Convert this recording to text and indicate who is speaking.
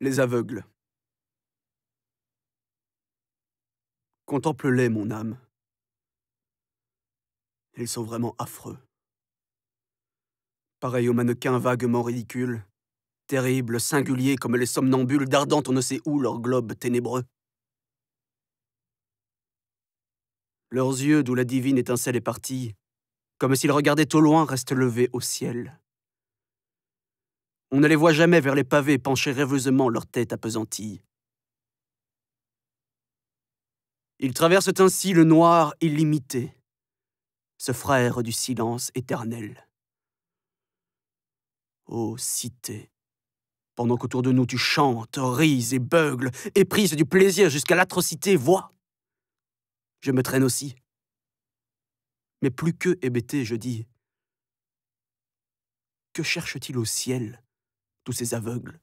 Speaker 1: Les aveugles. Contemple-les, mon âme. Ils sont vraiment affreux. Pareils aux mannequins vaguement ridicules, terribles, singuliers comme les somnambules dardant on ne sait où leur globe ténébreux. Leurs yeux, d'où la divine étincelle est partie, comme s'ils regardaient au loin, restent levés au ciel. On ne les voit jamais vers les pavés pencher rêveusement leur tête apesantie. Ils traversent ainsi le noir illimité, ce frère du silence éternel. Ô cité, pendant qu'autour de nous tu chantes, rises et beugles, éprises du plaisir jusqu'à l'atrocité, vois Je me traîne aussi. Mais plus que hébété, je dis Que cherche-t-il au ciel tous ces aveugles.